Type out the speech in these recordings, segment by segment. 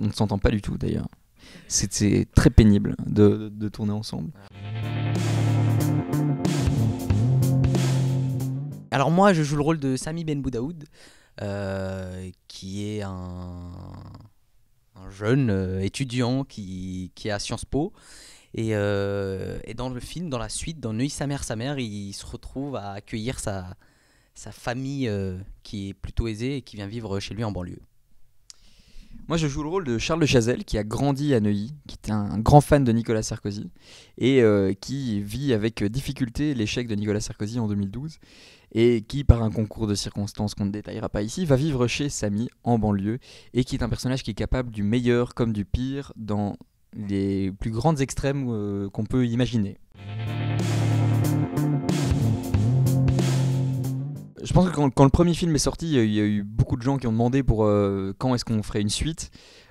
on ne s'entend pas du tout d'ailleurs. C'était très pénible de, tourner ensemble. Alors moi, je joue le rôle de Sami Ben Boudaoud, euh, qui est un, jeune euh, étudiant qui, qui, est à Sciences Po. Euh, et, dans le film, dans la suite, dans Neuilly sa mère, sa mère, il se retrouve à accueillir sa, sa famille qui est plutôt aisée et qui vient vivre chez lui en banlieue. Moi, je joue le rôle de Charles de Chazelle, qui a grandi à Neuilly, qui était un, grand fan de Nicolas Sarkozy, et euh, qui vit avec difficulté l'échec de Nicolas Sarkozy en 2012, et qui, par un concours de circonstances qu'on ne détaillera pas ici, va vivre chez Samy, en banlieue, et qui est un personnage qui est capable du meilleur comme du pire dans les plus grandes extrêmes euh, qu'on peut imaginer. Je pense que quand, le premier film est sorti, il y a eu beaucoup de gens qui ont demandé pour euh, quand est-ce qu'on ferait une suite.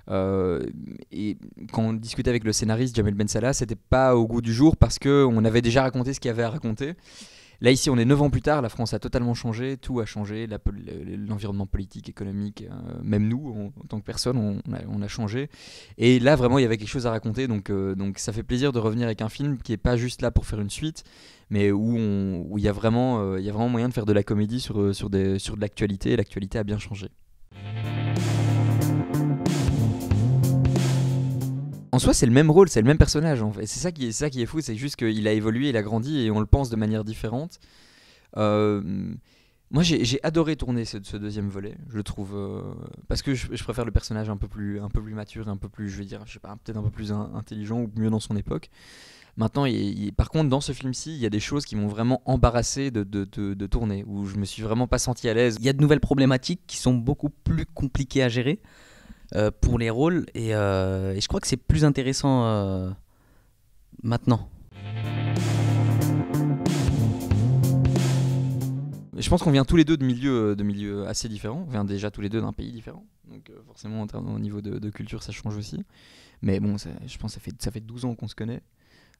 Euh, et quand on discutait avec le scénariste Jamel Ben Salah, c'était pas au goût du jour parce qu'on avait déjà raconté ce qu'il y avait à raconter. Là, ici, on est 9 ans plus tard, la France a totalement changé, tout a changé, l'environnement politique, économique, euh, même nous, en tant que personne, on, a, changé. Et là, vraiment, il y avait quelque chose à raconter, donc, euh, donc ça fait plaisir de revenir avec un film qui n'est pas juste là pour faire une suite, mais où il y, a vraiment, euh, il y vraiment moyen de faire de la comédie sur, sur, des, sur de l'actualité, et l'actualité a bien changé. en soi, c'est le même rôle, c'est le même personnage. En fait. C'est ça qui est, ça qui est fou, c'est juste qu'il a évolué, il a grandi et on le pense de manière différente. Euh, moi, j'ai adoré tourner ce, deuxième volet. Je trouve euh, parce que je, préfère le personnage un peu plus, un peu plus mature, un peu plus, je veux dire, je sais pas, peut-être un peu plus intelligent ou mieux dans son époque. Maintenant, par contre, dans ce film-ci, il y a des choses qui m'ont vraiment embarrassé de, de, tourner, où je me suis vraiment pas senti à l'aise. Il y a de nouvelles problématiques qui sont beaucoup plus compliquées à gérer. Euh, pour les rôles. Euh, et, je crois que c'est plus intéressant euh, maintenant. Je pense qu'on vient tous les deux de milieux, de milieux assez différents. On vient déjà tous les deux d'un pays différent. Donc forcément, au niveau de, culture, ça change aussi. Mais bon, je pense que ça fait, ça fait 12 ans qu'on se connaît.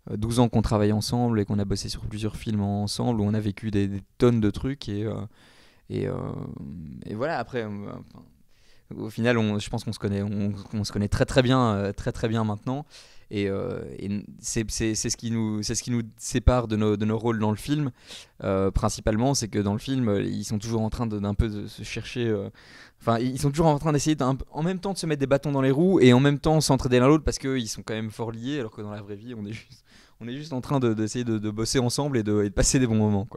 12 ans qu'on travaille ensemble et qu'on a bossé sur plusieurs films ensemble, où on a vécu des, tonnes de trucs. Et, et, voilà, après au final, on, je pense qu'on se connaît, on, se connaît très très bien, euh, très très bien maintenant. Et, euh, c'est ce qui nous, c'est ce qui nous sépare de nos, de nos rôles dans le film. Euh, principalement, c'est que dans le film, ils sont toujours en train d'un peu de se chercher. enfin, ils sont toujours en train d'essayer en même temps de se mettre des bâtons dans les roues et en même temps s'entraider l'un l'autre parce qu'ils sont quand même fort liés, alors que dans la vraie vie, on est juste, on est juste en train d'essayer de, de, bosser ensemble et de, et de passer des bons moments.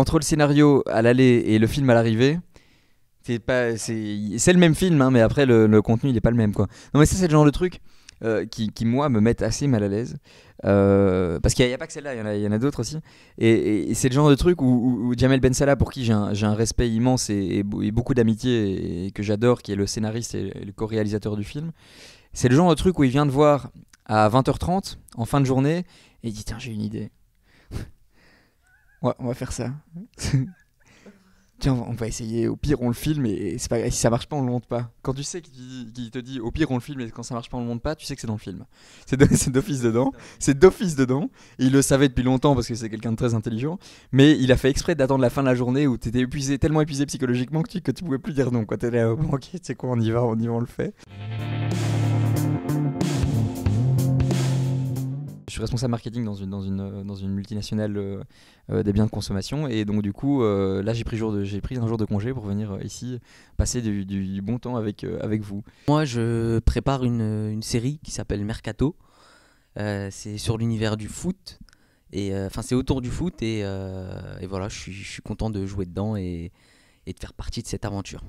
entre le scénario à l'aller et le film à l'arrivée, c'est pas c'est le même film, hein, mais après le, contenu il est pas le même quoi. Non mais ça c'est le genre de truc. Euh, qui, qui, moi, me met assez mal à l'aise. Euh, parce qu'il n'y a, pas que celle-là, il y en a, d'autres aussi. Et, c'est le genre de truc où, où, Jamel Ben Salah, pour qui j'ai un, un, respect immense et, et beaucoup d'amitié et, que j'adore, qui est le scénariste et le co-réalisateur du film, c'est le genre de truc où il vient de voir à 20h30, en fin de journée, et il dit Tiens, j'ai une idée. Ouais, on va faire ça. Tiens, on va essayer. Au pire, on le filme et c'est pas... si ça marche pas, on le monte pas. Quand tu sais qu'il te dit au pire, on le filme et quand ça marche pas, on le monte pas, tu sais que c'est dans le film. C'est d'office dedans. C'est d'office dedans. il le savait depuis longtemps parce que c'est quelqu'un de très intelligent. Mais il a fait exprès d'attendre la fin de la journée où t'étais épuisé, tellement épuisé psychologiquement que tu, que tu pouvais plus dire non. Quoi, t'es là, ok, tu sais quoi, on y va, on y va, on le fait. je suis responsable marketing dans une, dans une, euh, dans une multinationale euh, euh, des biens de consommation. Et donc, du coup, là, j'ai pris, jour de, j'ai pris un jour de congé pour venir ici passer du, bon temps avec, avec vous. Moi, je prépare une, une série qui s'appelle Mercato. c'est sur l'univers du foot. Et enfin, c'est autour du foot. Et, voilà, je suis, je suis content de jouer dedans et, et de faire partie de cette aventure.